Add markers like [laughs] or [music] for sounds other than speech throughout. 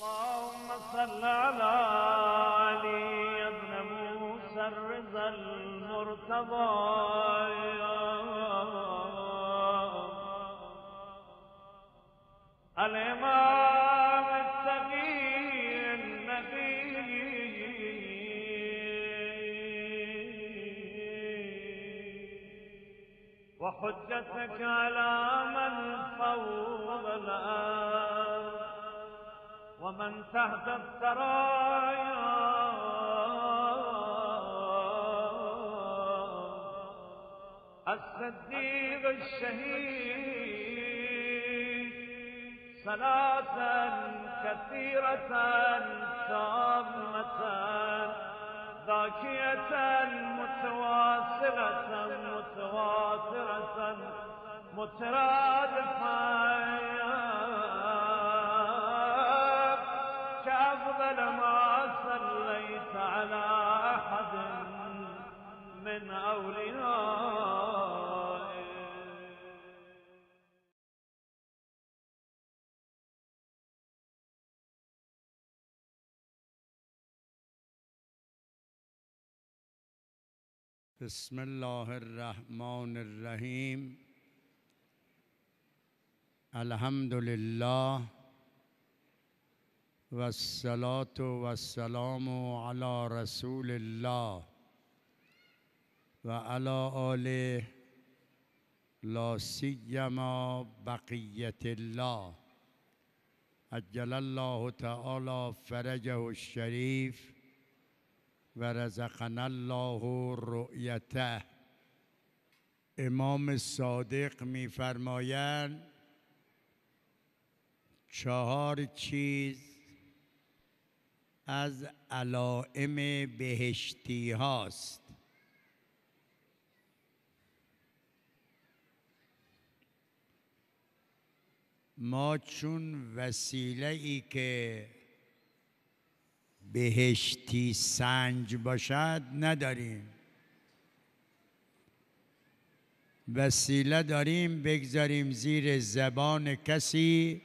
اللهم صل على علي ابن موسى الرضا المرتضى الإمام التقي النبي وحجتك على ومن تهدى الثرايا الصديق الشهيد صلاة كثيرة تامة ذاكية متواصلة متواصلة مترادفة من بسم الله الرحمن الرحيم الحمد لله والصلاة والسلام على رسول الله و علا آله لا سیما بقیت الله عجل الله تعالی فرجه الشریف و الله رؤیته امام صادق میفرمایند چهار چیز از علائم بهشتی هاست ما چون وسیله ای که بهشتی سنج باشد نداریم وسیله داریم بگذاریم زیر زبان کسی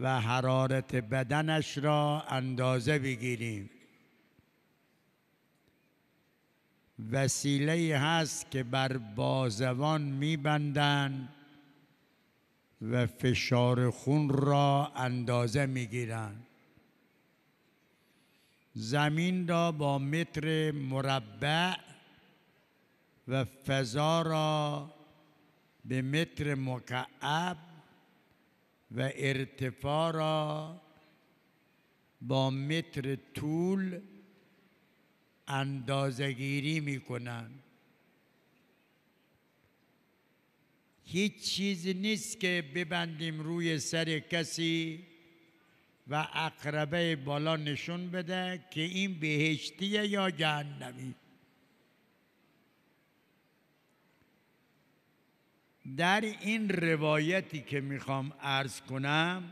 و حرارت بدنش را اندازه بگیریم وسیله هست که بر بازوان میبندند و فشار خون را اندازه می گیرند زمین را با متر مربع و فضا را به متر مکعب و ارتفاع را با متر طول گیری می کنند هیچ چیزی نیست که ببندیم روی سر کسی و اقربه بالا نشون بده که این بهشتیه یا جهنمی در این روایتی که میخوام ارز کنم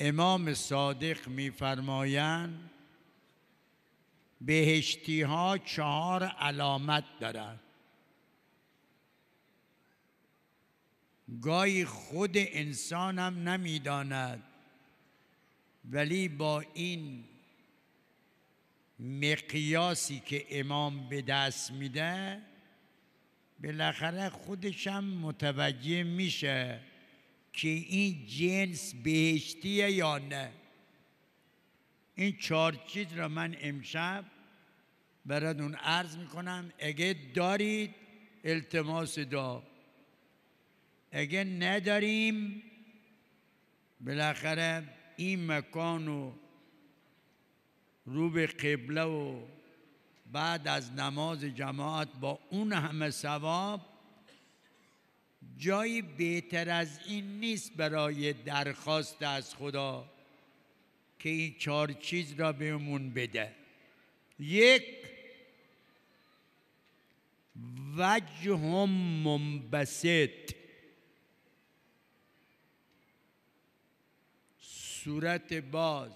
امام صادق میفرمایند بهشتی ها چهار علامت دارند گاهی خود انسان هم نمیداند ولی با این مقیاسی که امام به دست میده بالاخره خودش هم متوجه میشه که این جنس بهشتیه یا نه این چهار چیز را من امشب براتون عرض میکنم اگه دارید التماس دا اگه نداریم بالاخره این مکان و رو به قبله و بعد از نماز جماعت با اون همه ثواب جایی بهتر از این نیست برای درخواست از خدا که این چهار چیز را بهمون بده یک وجه منبسط صورت باز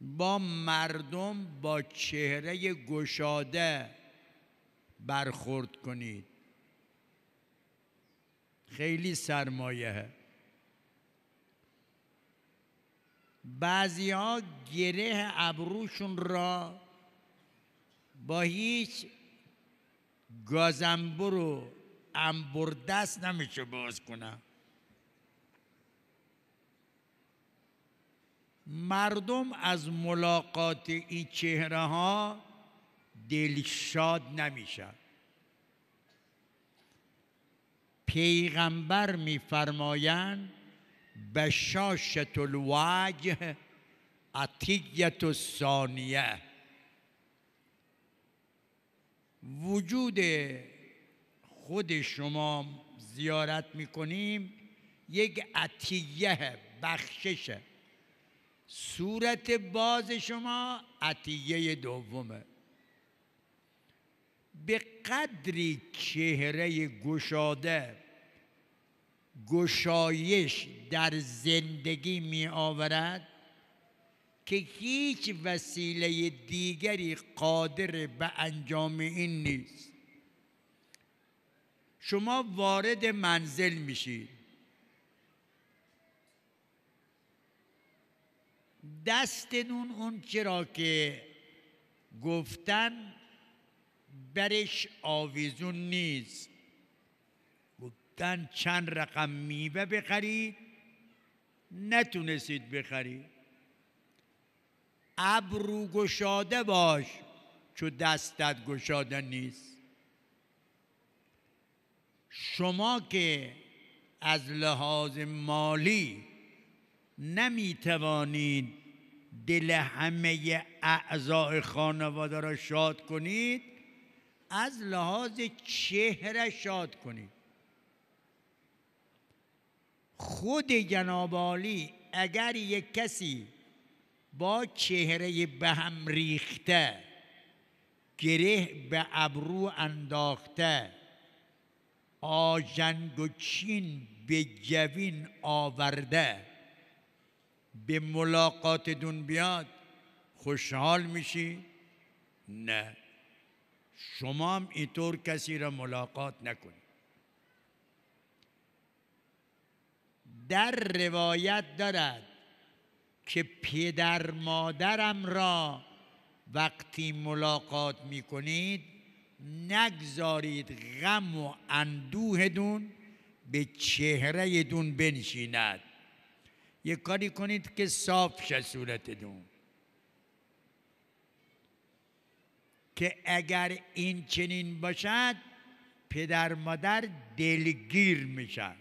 با مردم با چهره گشاده برخورد کنید خیلی سرمایه بعضی ها گره ابروشون را با هیچ گازنبر و انبردست نمیشه باز کنم مردم از ملاقات این چهره ها دلشاد نمیشن پیغمبر میفرمایند بشاشت الوجه عطیت الثانیه وجود خود شما زیارت میکنیم یک عطیه بخششه صورت باز شما عطیه دومه به قدری چهره گشاده گشایش در زندگی می آورد که هیچ وسیله دیگری قادر به انجام این نیست شما وارد منزل میشید نون اون چرا که گفتن برش آویزون نیست گفتن چند رقم میوه بخرید نتونستید بخرید ابرو گشاده باش چو دستت گشاده نیست شما که از لحاظ مالی نمیتوانید دل همه اعضای خانواده را شاد کنید از لحاظ چهره شاد کنید خود جناب عالی اگر یک کسی با چهره به هم ریخته گره به ابرو انداخته آجنگ و چین به جوین آورده به دون بیاد خوشحال میشی؟ نه شما هم اینطور کسی را ملاقات نکنید در روایت دارد که پدر مادرم را وقتی ملاقات میکنید نگذارید غم و دون به چهره دون بنشیند یه کاری کنید که صاف شه دون که اگر این چنین باشد پدر مادر دلگیر میشن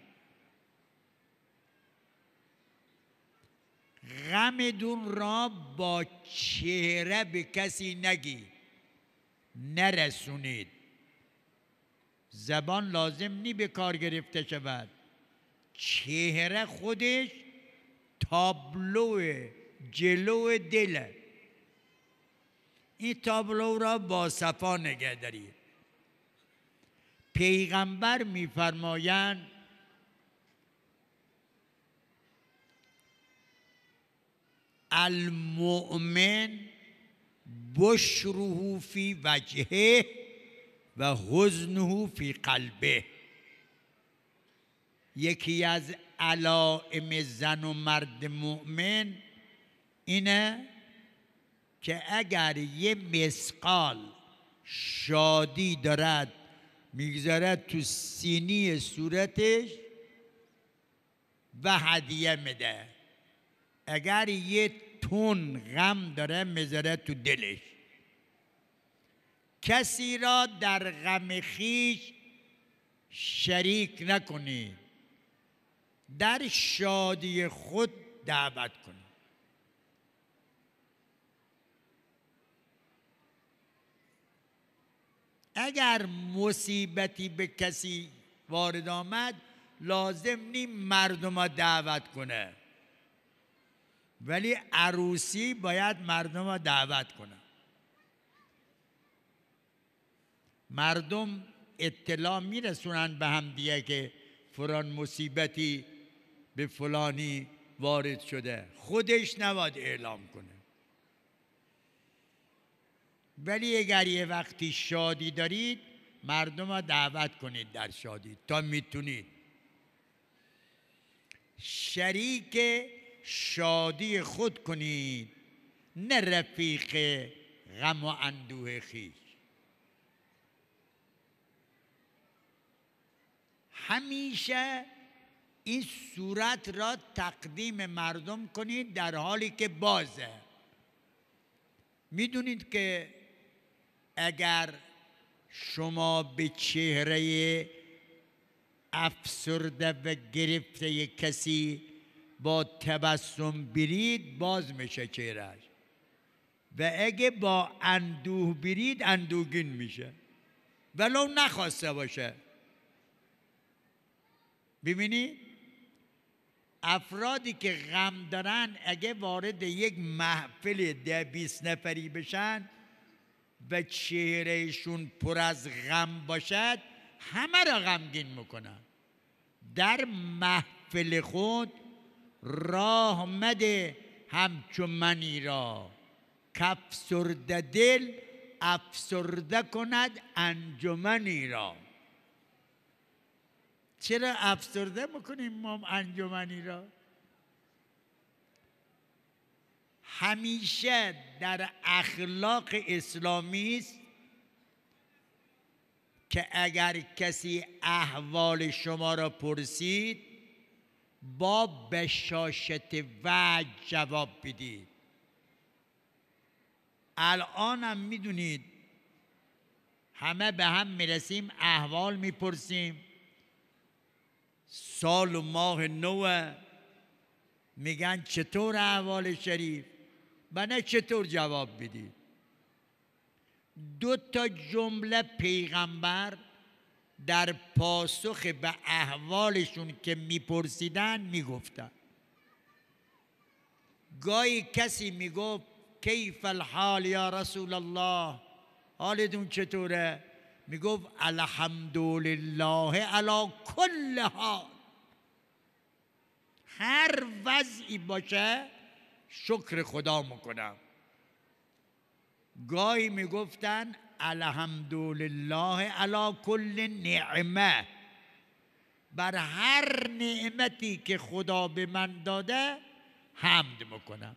غمدون را با چهره به کسی نگی نرسونید زبان لازم نی به کار گرفته شود چهره خودش تابلو جلو دله این تابلو را با صفا نگه دارید پیغمبر میفرمایند المؤمن بشره فی وجهه و حزنه فی قلبه یکی از علائم زن و مرد مؤمن اینه که اگر یه مسقال شادی دارد میگذارد تو سینی صورتش و هدیه میده اگر یه تون غم داره میذاره تو دلش کسی را در غم خیش شریک نکنید در شادی خود دعوت کنه اگر مصیبتی به کسی وارد آمد لازم نیم مردم ها دعوت کنه ولی عروسی باید مردم ها دعوت کنه مردم اطلاع میرسونن به هم دیگه که فران مصیبتی به فلانی وارد شده خودش نباید اعلام کنه ولی اگر یه وقتی شادی دارید مردم را دعوت کنید در شادی تا میتونید شریک شادی خود کنید نه رفیق غم و اندوه خیش همیشه این صورت را تقدیم مردم کنید در حالی که بازه میدونید که اگر شما به چهره افسرده و گرفته کسی با تبسم برید باز میشه چهرهش و اگه با اندوه برید اندوگین میشه ولو نخواسته باشه ببینید افرادی که غم دارن اگه وارد یک محفل ده نفری بشن و چهرهشون پر از غم باشد همه را غمگین میکنن در محفل خود راه مده همچون منی را کفسرده دل افسرده کند انجمنی را چرا افسرده میکنیم ما انجمنی را همیشه در اخلاق اسلامی است که اگر کسی احوال شما را پرسید با بشاشت و جواب بدید هم میدونید همه به هم میرسیم احوال میپرسیم سال و ماه نوه میگن چطور احوال شریف و نه چطور جواب بدید دو تا جمله پیغمبر در پاسخ به احوالشون که میپرسیدن میگفتن گاهی کسی میگفت کیف الحال یا رسول الله حالتون چطوره میگفت الحمدلله علا کل حال هر وضعی باشه شکر خدا میکنم گاهی میگفتن الحمدلله علا کل نعمه بر هر نعمتی که خدا به من داده حمد میکنم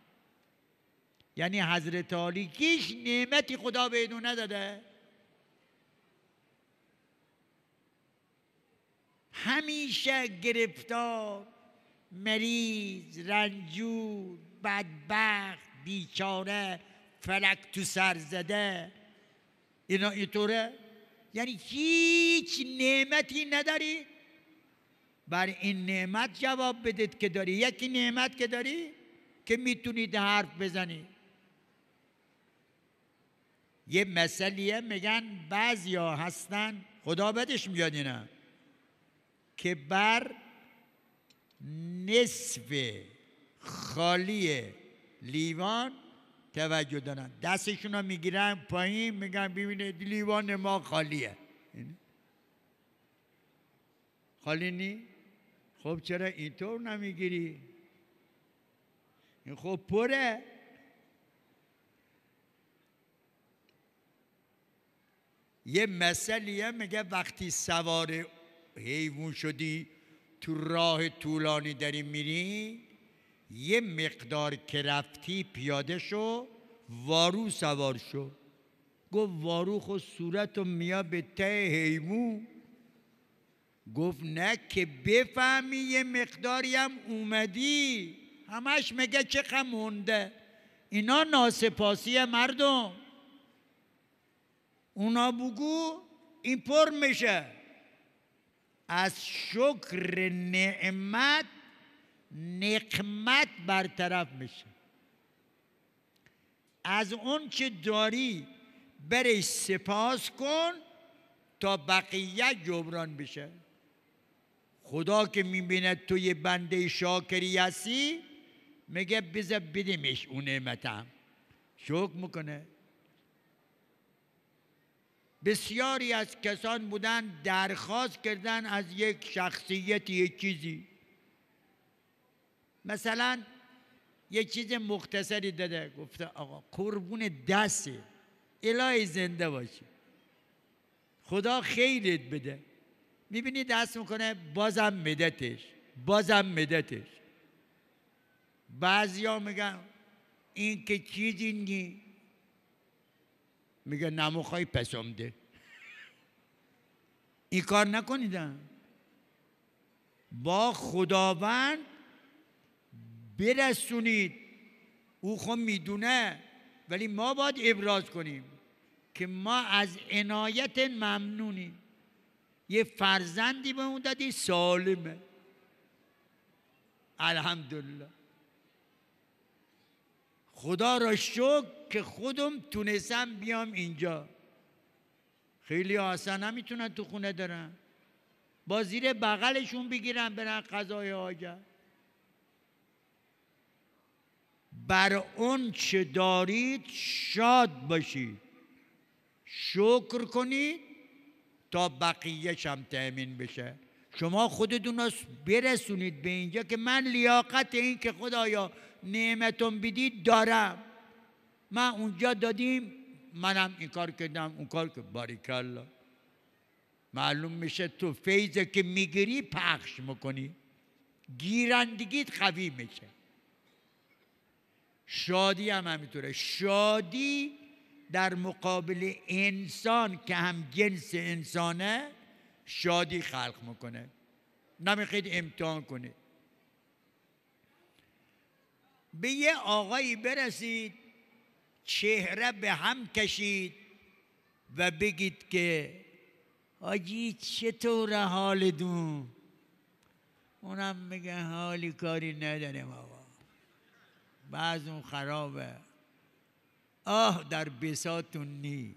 یعنی حضرت عالی هیچ نعمتی خدا به نداده همیشه گرفتار مریض رنجور بدبخت بیچاره فلک تو سر زده اینا اینطوره یعنی هیچ نعمتی نداری بر این نعمت جواب بدید که داری یکی نعمت که داری که میتونید حرف بزنی یه مسئله میگن بعضیا هستن خدا بدش میاد نه که بر نصف خالی لیوان توجه دارن دستشون رو میگیرن پایین میگن ببینید لیوان ما خالیه یعنی؟ خالی نی؟ خب چرا اینطور نمیگیری؟ این خب پره یه مثلیه میگه وقتی سوار حیوان شدی تو راه طولانی داری میری یه مقدار که رفتی پیاده شو وارو سوار شو گفت وارو خو صورت و میا به ته حیوان گفت نه که بفهمی یه مقداری هم اومدی همش میگه چه خمونده اینا ناسپاسی مردم اونا بگو این پر میشه از شکر نعمت نقمت برطرف میشه از اون که داری برش سپاس کن تا بقیه جبران بشه خدا که میبیند تو یه بنده شاکری هستی میگه بذار بدیمش اون نعمتم شکر میکنه بسیاری از کسان بودن درخواست کردن از یک شخصیت یک چیزی مثلا یه چیز مختصری داده گفته آقا قربون دسته الهی زنده باشی خدا خیلیت بده میبینی دست میکنه بازم مدتش بازم مدتش بعضی ها میگن این که چیزی نی میگه نموخای پسام ده این کار نکنیدم با خداوند برسونید او خب میدونه ولی ما باید ابراز کنیم که ما از عنایت ممنونیم یه فرزندی به اون دادی سالمه الحمدلله خدا را شکر که خودم تونستم بیام اینجا خیلی آسان نمیتونن تو خونه دارن با زیر بغلشون بگیرن برن غذای آجا بر اون چه دارید شاد باشید شکر کنید تا بقیه شم تأمین بشه شما خودتون را برسونید به اینجا که من لیاقت این که خدایا نعمتون بدید دارم من اونجا دادیم منم این کار کردم اون کار که باریکلا معلوم میشه تو فیض که میگیری پخش میکنی گیرندگیت قوی میشه شادی هم همینطوره شادی در مقابل انسان که هم جنس انسانه شادی خلق میکنه نمیخواید امتحان کنید به یه آقایی برسید چهره به هم کشید و بگید که آجی چطور حال دون اونم میگه حالی کاری نداریم آقا بعض اون خرابه آه در بساتون نی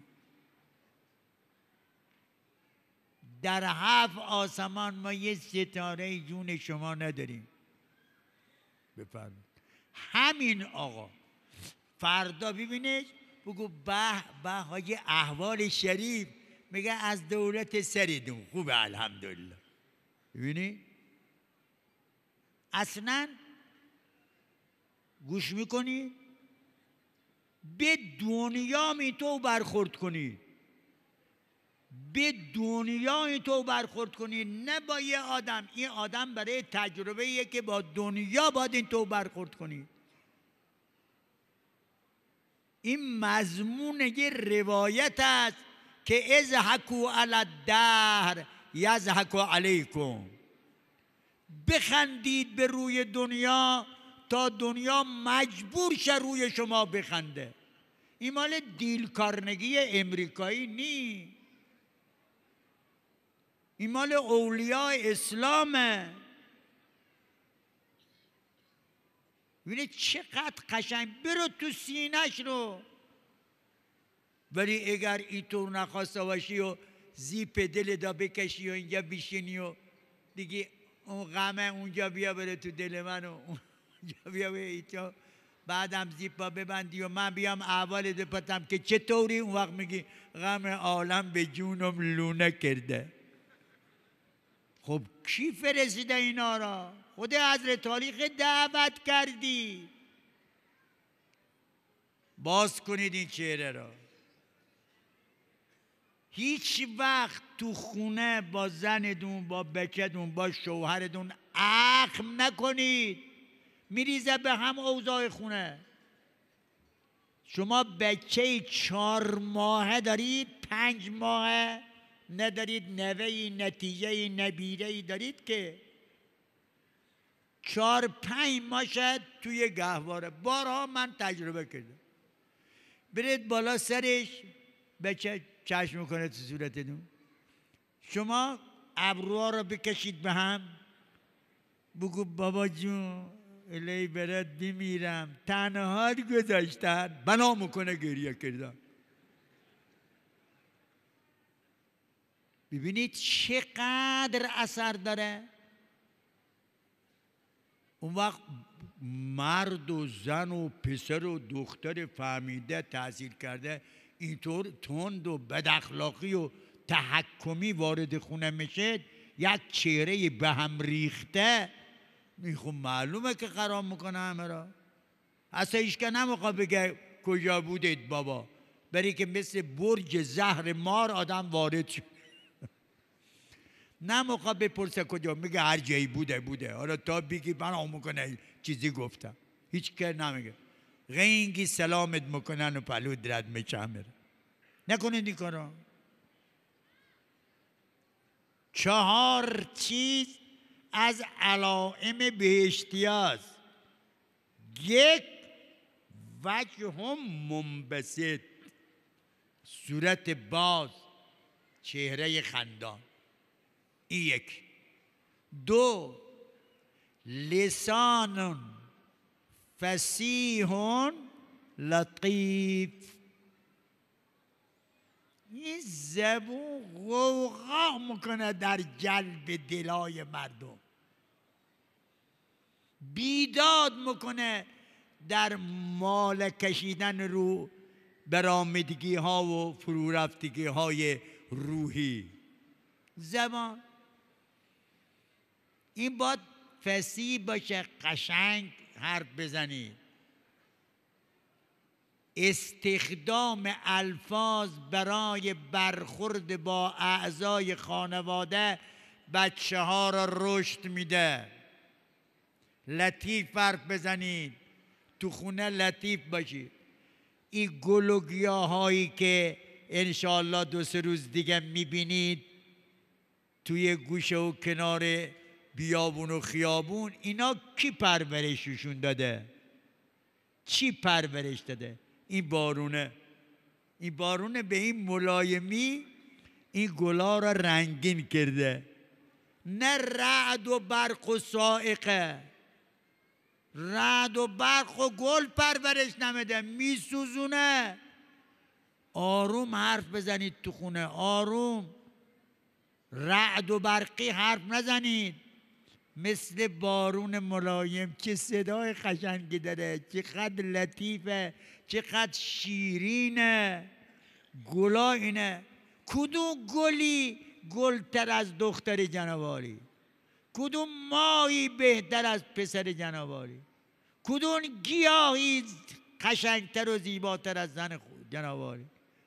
در هفت آسمان ما یه ستاره جون شما نداریم بفرمید همین آقا فردا ببینید بگو به به های احوال شریف میگه از دولت سریدون خوبه الحمدلله ببینی اصلا گوش میکنی به دنیا می تو برخورد کنی به دنیای تو برخورد کنی نه با یه آدم این آدم برای تجربه که با دنیا باید این تو برخورد کنی این مضمون یه روایت است که از حکو علی الدهر حکو علیکم بخندید به روی دنیا تا دنیا مجبور شه روی شما بخنده این مال دیلکارنگی امریکایی نی این مال اولیاء اسلامه ببینید چقدر قشنگ برو تو سینش رو ولی اگر اینطور نخواسته باشی و زیپ دل دا بکشی و اینجا بیشینی و دیگه اون غمه اونجا بیا بره تو دل من و اونجا بیا بره بعد بعدم زیپا ببندی و من بیام اول دپتم که چطوری اون وقت میگی غم عالم به جونم لونه کرده خب کی فرزیده اینا را خود حضرت تاریخ دعوت کردی باز کنید این چهره را هیچ وقت تو خونه با زندون با بچهدون با شوهرتون عقم نکنید میریزه به هم اوضاع خونه شما بچه چهار ماهه دارید پنج ماهه ندارید نوهی نتیجه نبیره دارید که چهار پنج ما شاید توی گهواره بارها من تجربه کردم برید بالا سرش بچه چشم میکنه تو نو شما ابروها رو بکشید به هم بگو بابا جون الی برد بمیرم تنها گذاشتن بنا میکنه گریه کردم ببینید چقدر اثر داره اون وقت مرد و زن و پسر و دختر فهمیده تحصیل کرده اینطور تند و بداخلاقی و تحکمی وارد خونه میشه یک چهره به هم ریخته میخون خب معلومه که خراب میکنه همه را اصلا که نمیخوا بگه کجا بودید بابا بری که مثل برج زهر مار آدم وارد شد نه موقع بپرسه کجا میگه هر جایی بوده بوده حالا تا بگی من میکنه چیزی گفتم هیچ که نمیگه غینگی سلامت میکنن و پلو درد میره نکنید این کارا چهار چیز از علائم بهشتی است یک وجه هم منبسط صورت باز چهره خندان یک دو لسان فسیح لطیف این زبون غوغا میکنه در جلب دلای مردم بیداد میکنه در مال کشیدن رو برامدگی ها و فرورفتگی های روحی زبان این باید فسی باشه قشنگ حرف بزنی استخدام الفاظ برای برخورد با اعضای خانواده بچه ها را رشد میده لطیف حرف بزنید تو خونه لطیف باشید این گل و که انشاءالله دو سه روز دیگه میبینید توی گوشه و کنار بیابون و خیابون اینا کی پرورششون داده چی پرورش داده این بارونه این بارونه به این ملایمی این گلا را رنگین کرده نه رعد و برق و سائقه رعد و برق و گل پرورش نمیده میسوزونه آروم حرف بزنید تو خونه آروم رعد و برقی حرف نزنید مثل بارون ملایم چه صدای قشنگی داره چقدر لطیفه چقدر شیرینه گلا اینه کدوم گلی گلتر از دختر جنواری کدوم ماهی بهتر از پسر جنواری کدوم گیاهی قشنگتر و زیباتر از زن جنواری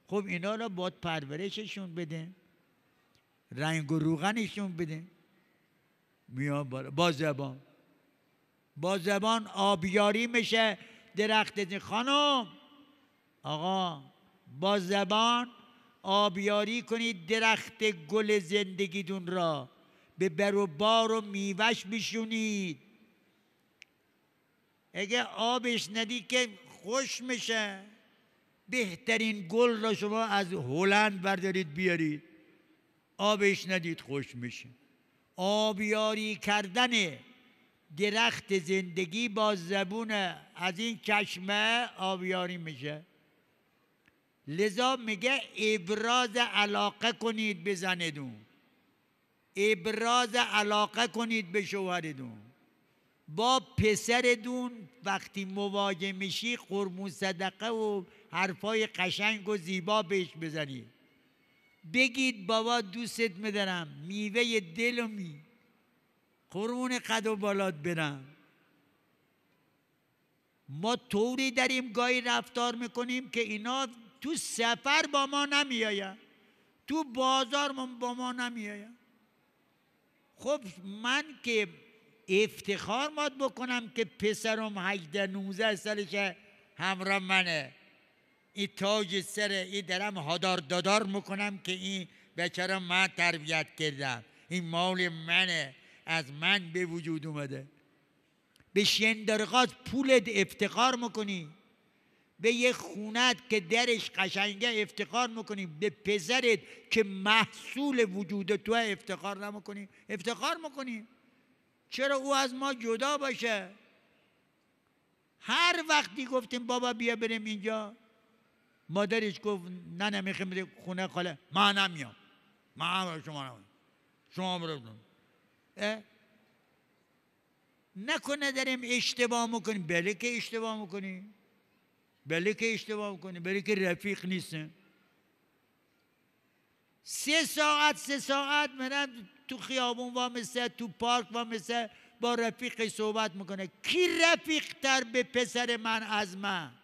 خب اینا رو باید پرورششون بده رنگ و روغنشون بده میان بالا با زبان با زبان آبیاری میشه درخت خانم آقا با زبان آبیاری کنید درخت گل زندگیتون را به بر و بار و میوش میشونید اگه آبش ندی که خوش میشه بهترین گل را شما از هلند بردارید بیارید آبش ندید خوش میشه آبیاری کردن درخت زندگی با زبون از این چشمه آبیاری میشه لذا میگه ابراز علاقه کنید به زندون ابراز علاقه کنید به شوهردون با پسردون وقتی مواجه میشی قرمون صدقه و حرفای قشنگ و زیبا بهش بزنید بگید بابا دوستت میدارم میوه دلمی می قرون قد و بالات برم ما طوری داریم گاهی رفتار میکنیم که اینا تو سفر با ما نمیاید تو بازار با ما نمیاید خب من که افتخار ماد بکنم که پسرم هجده نوزه سالشه همراه منه ای تاج سر ای درم هادار دادار میکنم که این بچه من تربیت کردم این مال منه از من به وجود اومده به شندرغاز پولت افتخار میکنی به یه خونت که درش قشنگه افتخار میکنی به پسرت که محصول وجود تو افتخار نمیکنی افتخار میکنی چرا او از ما جدا باشه هر وقتی گفتیم بابا بیا بریم اینجا مادرش گفت نه نه خونه خاله ما نمیام ما شما نمیام شما برو نکنه داریم اشتباه میکنیم بله که اشتباه میکنیم بله که اشتباه میکنیم بله که رفیق نیستیم سه ساعت سه ساعت میرم تو خیابون و مثل تو پارک و مثل با رفیق صحبت میکنه کی رفیق تر به پسر من از من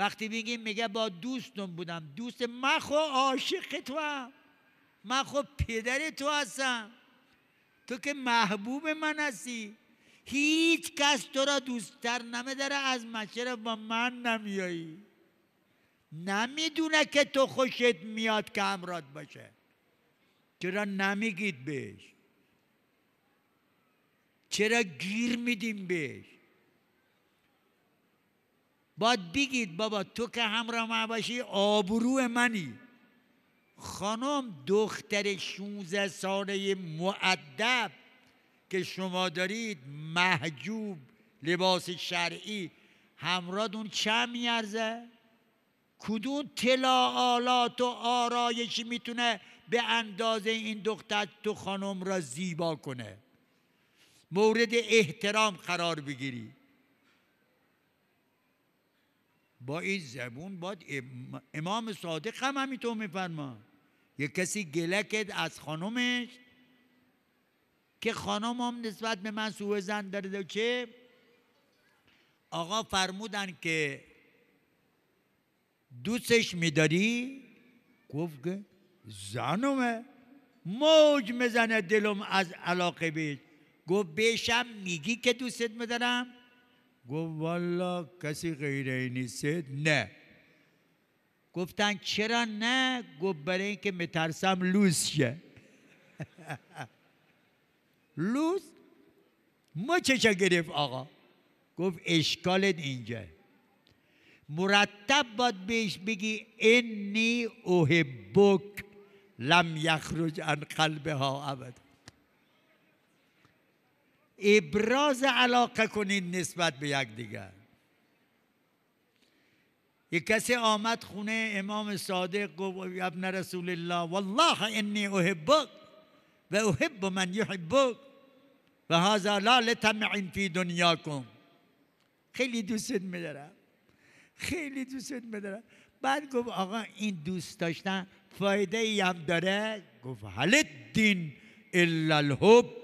وقتی میگیم میگه با دوستم بودم دوست من خو عاشق تو هم. من خو پدر تو هستم تو که محبوب من هستی هیچ کس تو را دوستتر نمیداره از چرا با من نمیایی نمیدونه که تو خوشت میاد که همراد باشه چرا نمیگید بهش چرا گیر میدیم بهش باید بگید بابا تو که همراه ما باشی آبرو منی خانم دختر 16 ساله معدب که شما دارید محجوب لباس شرعی دون چه میارزه کدوم تلاعالات و آرایشی میتونه به اندازه این دختر تو خانم را زیبا کنه مورد احترام قرار بگیری با این زبون باید امام صادق هم همینطور میفرما یه کسی گله از خانمش که خانم هم نسبت به من سوء زن داره چه آقا فرمودن که دوستش میداری گفت که زنمه موج میزنه دلم از علاقه بیش گفت بشم میگی که دوستت میدارم گفت والا کسی غیر اینی سید نه گفتن چرا نه گفت برای اینکه میترسم لوس شه لوس ما چه گرفت آقا گفت اشکالت اینجا مرتب باد بهش بگی انی بک لم یخرج ان قلبها ابدا ابراز علاقه کنید نسبت به یک دیگر یک کسی آمد خونه امام صادق گفت ابن رسول الله والله انی احبک و احب من یحبک و هذا لا لتمعین فی کن خیلی دوست میدارم خیلی دوست میدارم بعد گفت آقا این دوست داشتن فایده ای هم داره گفت هل دین الا الحب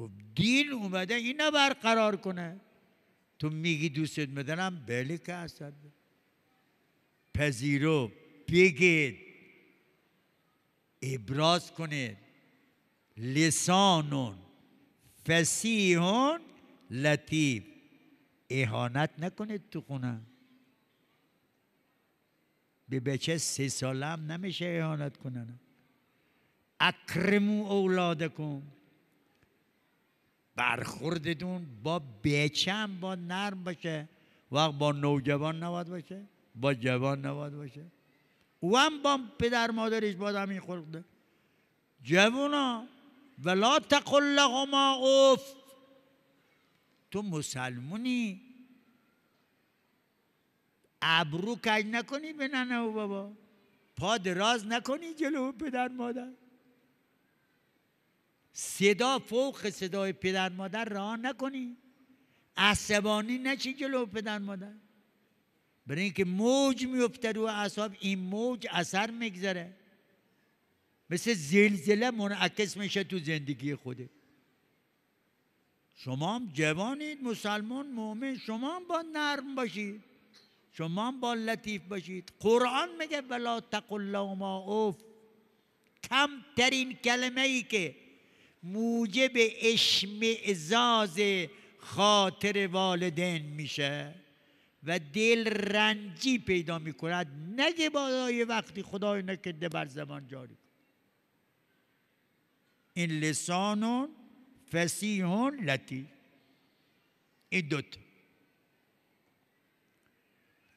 گفت دین اومده اینا برقرار کنه تو میگی دوستت میدنم بله که اصد پذیرو بگید ابراز کنید لسانون فسیحون لطیف اهانت نکنید تو خونه به بچه سه ساله نمیشه اهانت کنن اکرمو اولادکم برخوردتون با بچم با نرم باشه وقت با نوجوان نواد باشه با جوان نواد باشه او هم با پدر مادرش با همین خورده جوانا ولا تقل لهما اوف تو مسلمونی ابرو کج نکنی به ننه و بابا پا دراز نکنی جلو پدر مادر صدا فوق صدای پدر مادر راه نکنی عصبانی نشی جلو پدر مادر برای اینکه موج میفته رو اعصاب این موج اثر میگذره مثل زلزله منعکس میشه تو زندگی خوده شما هم جوانید مسلمان مؤمن شما هم با نرم باشید شما هم با لطیف باشید قرآن میگه ولا تقل لهما اوف کمترین کلمه ای که موجب اشمعزاز خاطر والدین میشه و دل رنجی پیدا میکند نگه بالای وقتی خدای نکرده بر زبان جاری این لسانون فسیحون لتی این دوتا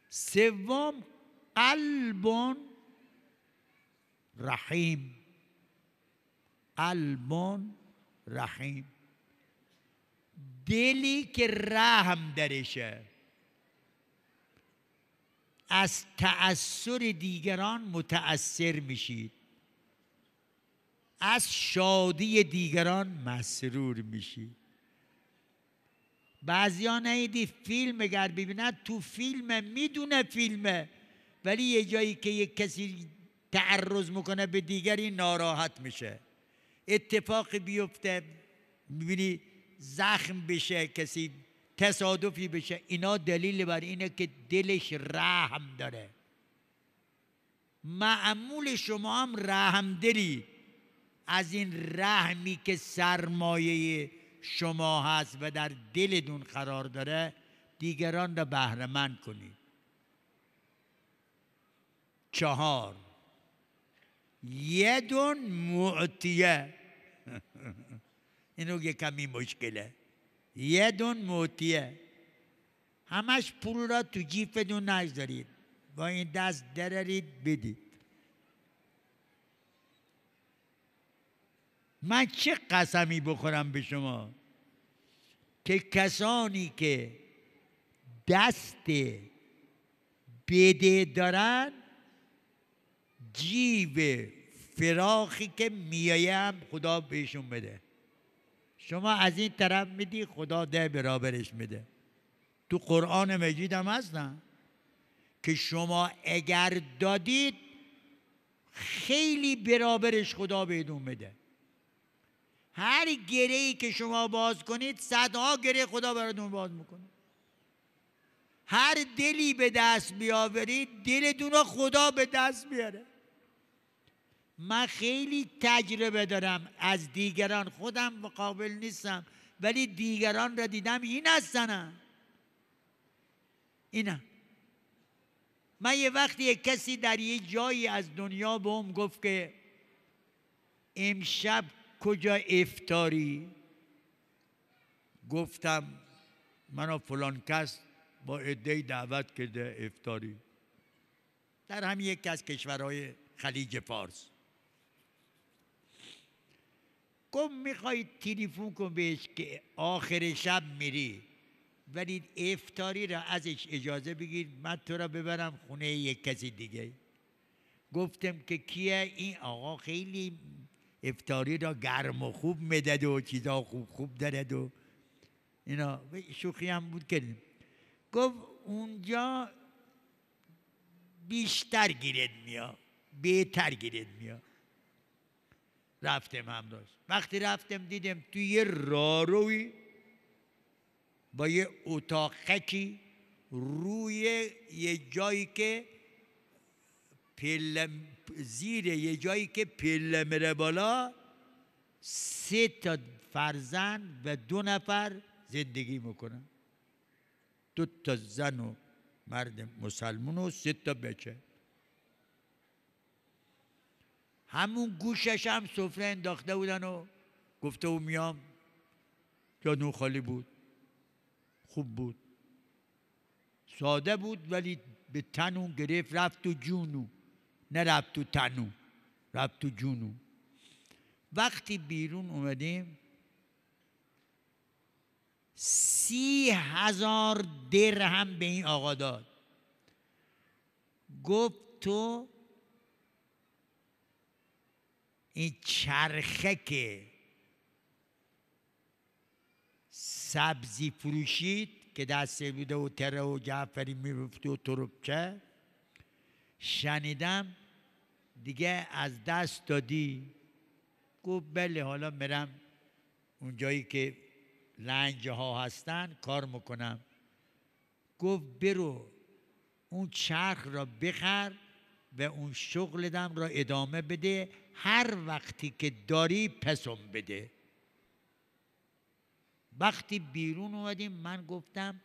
سوم قلبون رحیم المان رحیم دلی که رحم درشه از تأثیر دیگران متاثر میشید از شادی دیگران مسرور میشید بعضیا نهیدی فیلم اگر ببیند تو فیلم میدونه فیلمه ولی یه جایی که یک کسی تعرض میکنه به دیگری ناراحت میشه اتفاق بیفته میبینی زخم بشه کسی تصادفی بشه اینا دلیل بر اینه که دلش رحم داره معمول شما هم رحم دلی از این رحمی که سرمایه شما هست و در دلتون قرار داره دیگران را بهرمند کنید چهار ید معتیه [laughs] اینو یه کمی مشکله ید معتیه همش پول را تو جیبتون نگذارید با این دست دررید بدید من چه قسمی بخورم به شما که کسانی که دست بده دارن جیب فراخی که میایم خدا بهشون بده شما از این طرف میدی خدا ده برابرش میده تو قرآن مجید هم هست نه که شما اگر دادید خیلی برابرش خدا بهتون میده هر گره ای که شما باز کنید صدها گره خدا براتون باز میکنه هر دلی به دست بیاورید دلتون رو خدا به دست بیاره من خیلی تجربه دارم از دیگران خودم مقابل نیستم ولی دیگران را دیدم این هستنم هم من یه وقتی کسی در یه جایی از دنیا به هم گفت که امشب کجا افتاری گفتم منو فلان کس با عده دعوت کرده افتاری در همین یکی از کشورهای خلیج فارس گم میخوای تلفن کن بهش که آخر شب میری ولی افتاری را ازش اجازه بگیر من تو را ببرم خونه یک کسی دیگه گفتم که کیه این آقا خیلی افتاری را گرم و خوب میدد و چیزا خوب خوب دارد و اینا شوخی هم بود که گفت اونجا بیشتر گیرد میاد بهتر گیرد میاد رفتم هم داشت وقتی رفتم دیدم توی یه راروی با یه اتاقکی روی یه جایی که زیر یه جایی که پله مره بالا سه تا فرزن و دو نفر زندگی میکنن دو تا زن و مرد مسلمون و سه تا بچه همون گوشش هم سفره انداخته بودن و گفته و میام جانو خالی بود خوب بود ساده بود ولی به تنو گرفت رفت تو جونو نه رفت تو تنو رفت تو جونو وقتی بیرون اومدیم سی هزار درهم به این آقا داد گفت تو این چرخه که سبزی فروشید که دست بوده و تره و جعفری میرفته و تروبچه شنیدم دیگه از دست دادی گفت بله حالا میرم اونجایی که لنج ها هستن کار میکنم گفت برو اون چرخ را بخر و اون شغل دم را ادامه بده هر وقتی که داری پسم بده وقتی بیرون اومدیم من گفتم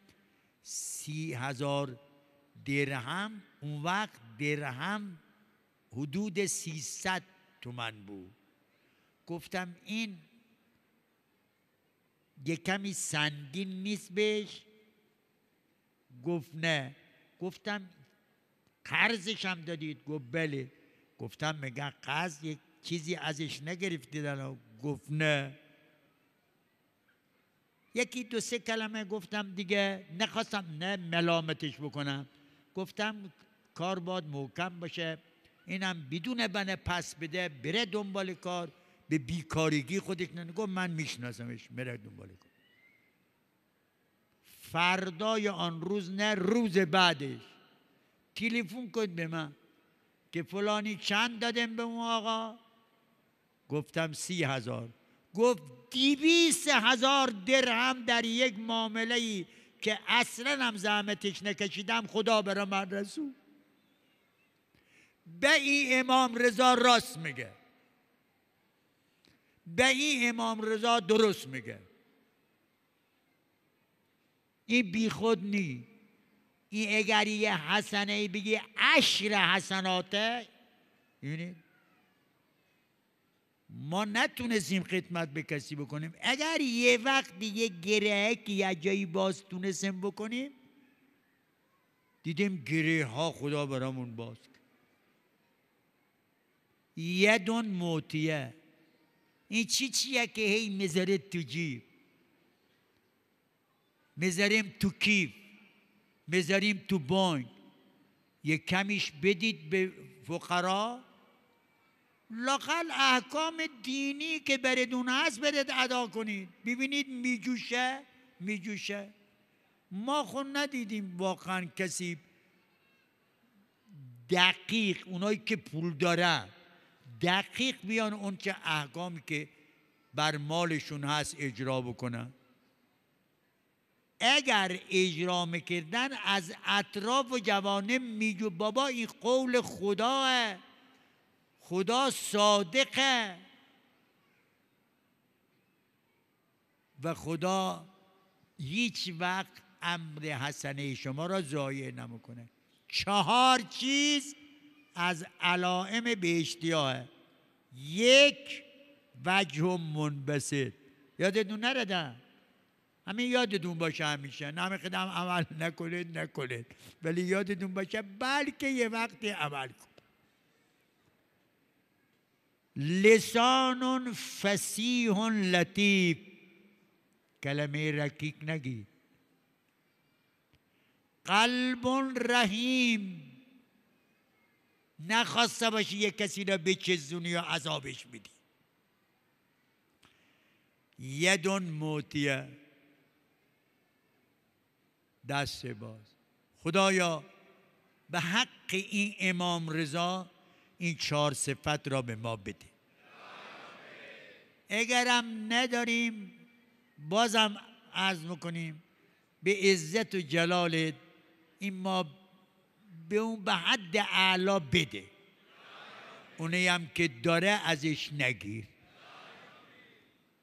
سی هزار درهم اون وقت درهم حدود 300 تومن بود گفتم این یه کمی سنگین نیست بهش گفت نه گفتم قرضش هم دادید گفت بله گفتم میگن قرض یک چیزی ازش نگرفتید الان گفت نه یکی دو سه کلمه گفتم دیگه نخواستم نه ملامتش بکنم گفتم کار باید محکم باشه اینم بدون بنه پس بده بره دنبال کار به بیکارگی خودش گفت من میشناسمش بره دنبال کار فردای آن روز نه روز بعدش تلفن کنید به من که فلانی چند دادم به اون آقا گفتم سی هزار گفت دیویس هزار درهم در یک معامله ای که اصلا هم زحمتش نکشیدم خدا برا من رسول به این امام رضا راست میگه به این امام رضا درست میگه این بیخود نی این اگر یه حسنه ای بگی عشر حسناته یعنی ما نتونستیم خدمت به کسی بکنیم اگر یه وقت یه گره که یه جایی باز تونستیم بکنیم دیدیم گره ها خدا برامون باز یه دون موتیه این چی چیه که هی میذاره تو جیب مزاریم تو کیف بذاریم تو بانک یه کمیش بدید به فقرا لاقل احکام دینی که بردون هست برد ادا کنید ببینید میجوشه میجوشه ما خون ندیدیم واقعا کسی دقیق اونایی که پول داره دقیق بیان اون که احکامی که بر مالشون هست اجرا بکنن اگر اجرا میکردن از اطراف و جوانه میگو بابا این قول خداه خدا صادقه و خدا هیچ وقت امر حسنه شما را ضایع نمیکنه چهار چیز از علائم به اشتیاه یک وجه منبسط یادتون نردم همین یادتون باشه همیشه نه قدم عمل نکنید نکنید ولی یادتون باشه بلکه یه وقتی عمل کن لسان فسیح لطیف کلمه رکیک نگی قلب رحیم نخواسته باشی یه کسی را چه و عذابش بدی یدون موتیه دست باز خدایا به حق این امام رضا این چهار صفت را به ما بده اگرم نداریم بازم عرض میکنیم به عزت و جلالت این ما به اون به حد اعلا بده اونیم که داره ازش نگیر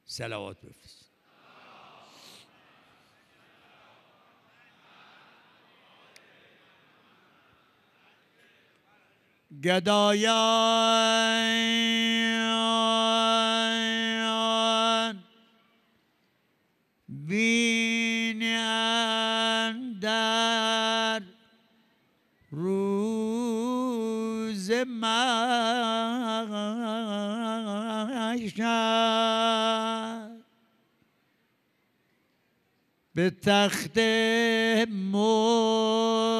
سلوات بفرست گدایان بین در روز محشر به تخت مرد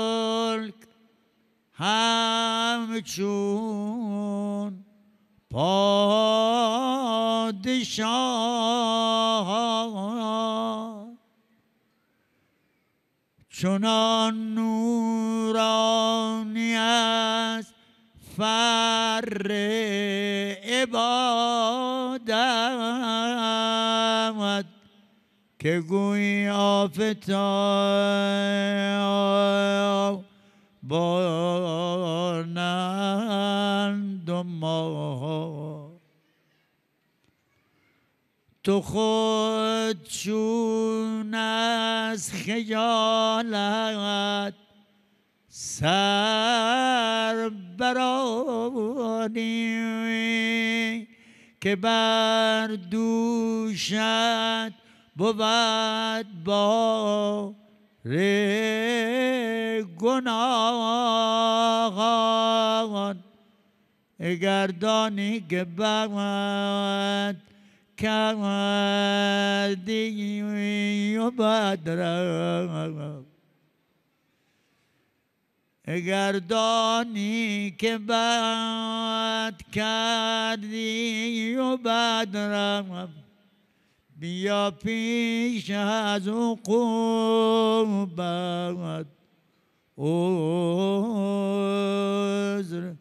همچون پادشاه چنان نورانی از فر عبادت که گویی آفتاب و ما تو خود چون از خیالت سر برانی که بر دوشت بود با گناهان گردانی که برمد کردی و اگر گردانی که بد کردی و بدرم یا پیش از او قومت عذر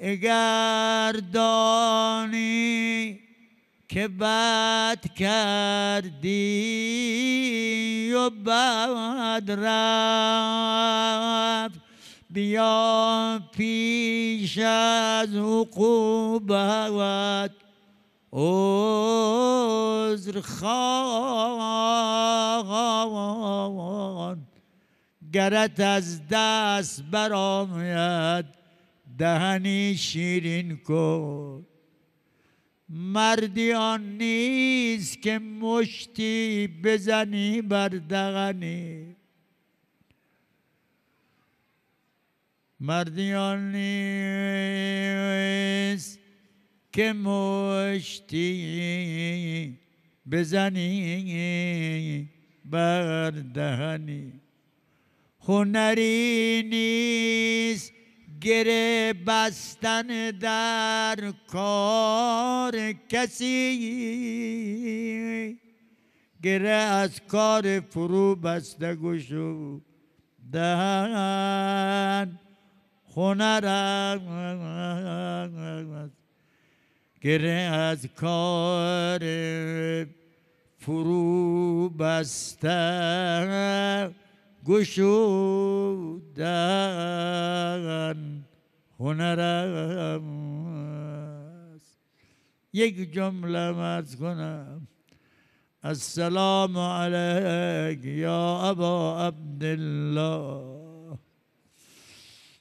اگر دانی که بد کردی و بد رفت بیا پیش از عقوبت عذر خواهان گرت از دست برامید دهنی شیرین کن مردی آن نیست که مشتی بزنی بر دهنی مردیان نیست که مشتی بزنی بر دهنی هنری نیست گره بستن در کار کسی گره از کار فرو بسته گوشو دهن هنرم گره از کار فرو بستن گشودن هنرم است یک جمله مرز کنم السلام علیک یا ابا عبدالله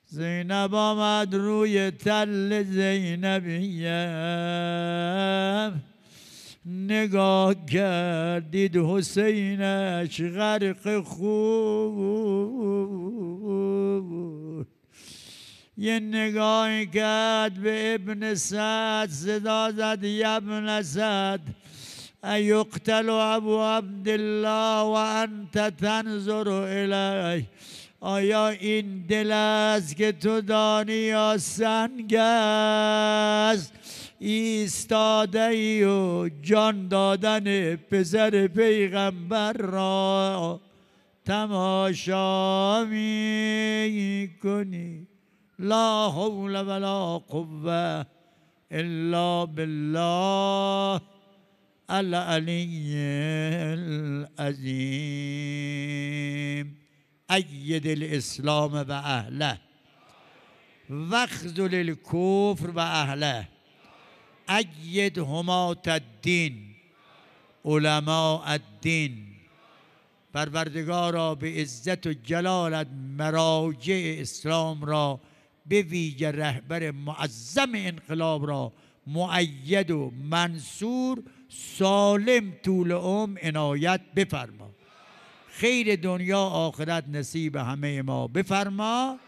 زینب آمد روی تل زینبیم نگاه کردید حسینش غرق خوب یه نگاه کرد به ابن سعد صدا زد یبن سعد ایقتل ابو عبدالله و انت تنظر الیه آیا این دل از که تو دانی یا سنگ است ایستاده ای و جان دادن پسر پیغمبر را تماشا می کنی لا حول ولا قوه الا بالله العلی العظیم اید الاسلام و اهله وخذل الکفر و اهله اید همات الدین علماء الدین پروردگارا به عزت و جلالت مراجع اسلام را به ویژه رهبر معظم انقلاب را معید و منصور سالم طول عمر عنایت بفرما خیر دنیا آخرت نصیب همه ما بفرما